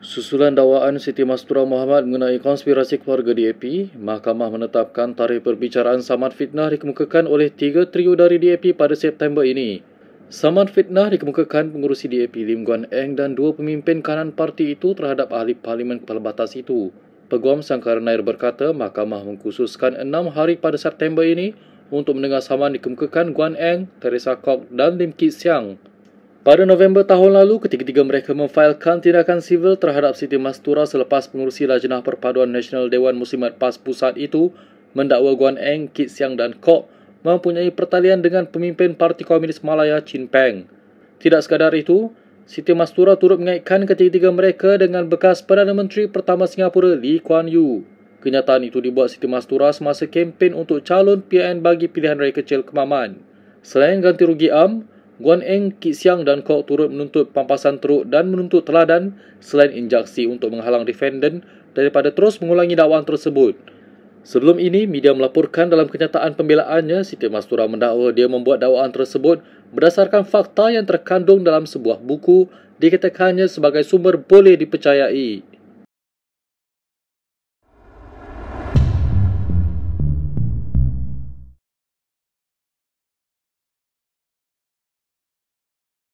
Susulan dakwaan Siti Mastura Muhammad mengenai konspirasi keluarga DAP, mahkamah menetapkan tarikh perbicaraan saman fitnah dikemukakan oleh tiga trio dari DAP pada September ini. Saman fitnah dikemukakan pengurusi DAP Lim Guan Eng dan dua pemimpin kanan parti itu terhadap ahli parlimen kepala batas itu. Peguam Sangkar Nair berkata mahkamah mengkhususkan enam hari pada September ini untuk mendengar saman dikemukakan Guan Eng, Teresa Kok dan Lim Ki Siang. Pada November tahun lalu, ketiga-tiga mereka memfailkan tindakan sivil terhadap Siti Mastura selepas pengurusi Lajnah Perpaduan Nasional Dewan Musimat PAS Pusat itu mendakwa Guan Eng, Kit Siang dan Kok mempunyai pertalian dengan pemimpin Parti Komunis Malaya, Chin Peng. Tidak sekadar itu, Siti Mastura turut mengaitkan ketiga-tiga mereka dengan bekas Perdana Menteri Pertama Singapura, Lee Kuan Yew. Kenyataan itu dibuat Siti Mastura semasa kempen untuk calon PN bagi pilihan raya kecil Kemaman. Selain ganti rugi am, Guan Eng, Kit Siang dan Kok turut menuntut pampasan teruk dan menuntut teladan selain injaksi untuk menghalang defendant daripada terus mengulangi dakwaan tersebut. Sebelum ini, media melaporkan dalam kenyataan pembelaannya, Siti Mastura mendakwa dia membuat dakwaan tersebut berdasarkan fakta yang terkandung dalam sebuah buku dikatakannya sebagai sumber boleh dipercayai.